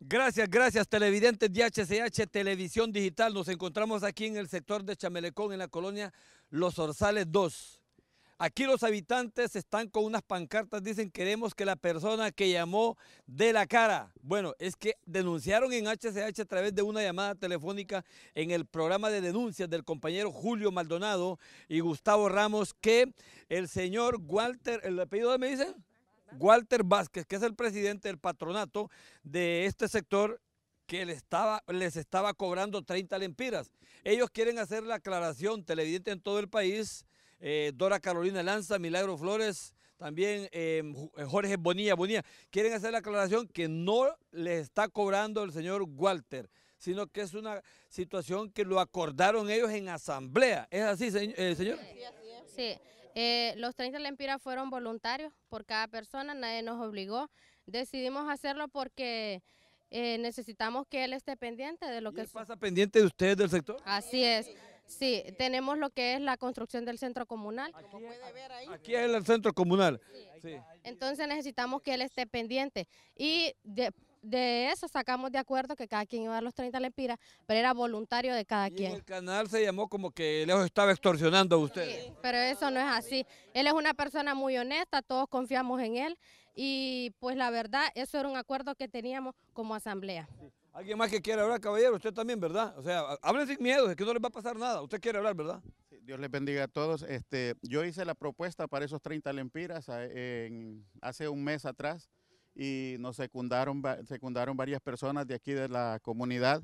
Gracias, gracias, televidentes de HCH Televisión Digital. Nos encontramos aquí en el sector de Chamelecón, en la colonia Los Orzales 2. Aquí los habitantes están con unas pancartas, dicen queremos que la persona que llamó de la cara. Bueno, es que denunciaron en HCH a través de una llamada telefónica en el programa de denuncias del compañero Julio Maldonado y Gustavo Ramos que el señor Walter, ¿el apellido de me dice? Walter Vázquez, que es el presidente del patronato de este sector, que les estaba, les estaba cobrando 30 lempiras. Ellos quieren hacer la aclaración, televidente en todo el país, eh, Dora Carolina Lanza, Milagro Flores, también eh, eh, Jorge Bonilla, Bonilla, quieren hacer la aclaración que no les está cobrando el señor Walter, sino que es una situación que lo acordaron ellos en asamblea. ¿Es así, señor? Sí, eh, los 30 lempiras fueron voluntarios por cada persona, nadie nos obligó. Decidimos hacerlo porque eh, necesitamos que él esté pendiente de lo ¿Y que... ¿Qué pasa pendiente de ustedes del sector? Así es. Sí, tenemos lo que es la construcción del centro comunal. Aquí, es el centro comunal. Entonces necesitamos que él esté pendiente. Y de eso sacamos de acuerdo que cada quien iba a dar los 30 lempiras, pero era voluntario de cada quien. En el canal se llamó como que Lejos estaba extorsionando a ustedes. Sí, pero eso no es así. Él es una persona muy honesta, todos confiamos en él y pues la verdad, eso era un acuerdo que teníamos como asamblea. ¿Alguien más que quiera hablar, caballero? Usted también, ¿verdad? O sea, hablen sin miedo, es que no les va a pasar nada. Usted quiere hablar, ¿verdad? Dios les bendiga a todos. Este, yo hice la propuesta para esos 30 lempiras eh, hace un mes atrás y nos secundaron, secundaron varias personas de aquí de la comunidad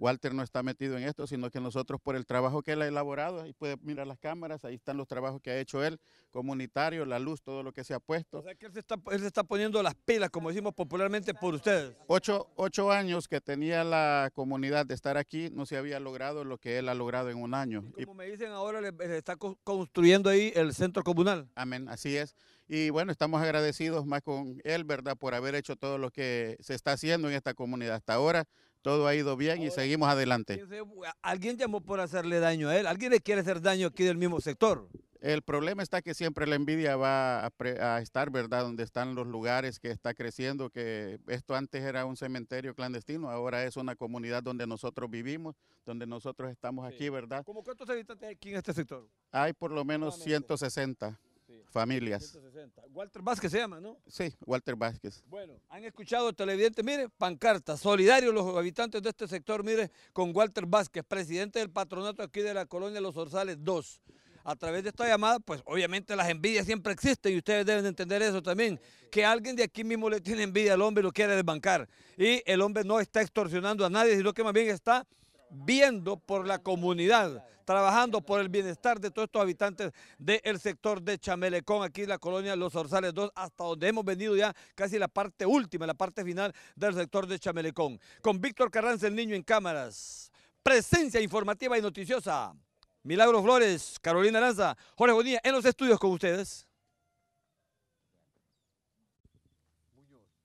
Walter no está metido en esto, sino que nosotros por el trabajo que él ha elaborado, ahí puede mirar las cámaras, ahí están los trabajos que ha hecho él, comunitario, la luz, todo lo que se ha puesto. O sea que él se está, poniendo las pilas, como decimos popularmente, por ustedes. Ocho, años que tenía la comunidad de estar aquí, no se había logrado lo que él ha logrado en un año. Y como me dicen ahora, le, está construyendo ahí el centro comunal. Amén, así es. Y bueno, estamos agradecidos más con él, ¿verdad?, por haber hecho todo lo que se está haciendo en esta comunidad hasta ahora todo ha ido bien y seguimos adelante. Alguien llamó por hacerle daño a él, alguien le quiere hacer daño aquí del mismo sector. El problema está que siempre la envidia va a, estar, ¿verdad? Donde están los lugares que está creciendo, que esto antes era un cementerio clandestino, ahora es una comunidad donde nosotros vivimos, donde nosotros estamos aquí, ¿verdad? ¿Cómo cuántos habitantes hay aquí en este sector? Hay por lo menos 160 familias. Walter Vázquez se llama, ¿no? Sí, Walter Vázquez. Bueno, han escuchado televidente, mire, pancarta, solidarios los habitantes de este sector, mire, con Walter Vázquez, presidente del patronato aquí de la colonia Los Orzales 2. A través de esta llamada, pues obviamente las envidias siempre existen y ustedes deben entender eso también, que alguien de aquí mismo le tiene envidia al hombre y lo quiere desbancar. Y el hombre no está extorsionando a nadie, sino que más bien está viendo por la comunidad, trabajando por el bienestar de todos estos habitantes del sector de Chamelecón, aquí en la colonia Los Orzales 2, hasta donde hemos venido ya casi la parte última, la parte final del sector de Chamelecón. Con Víctor Carranza, el niño en cámaras, presencia informativa y noticiosa. Milagro Flores, Carolina Lanza, Jorge Bonilla en los estudios con ustedes.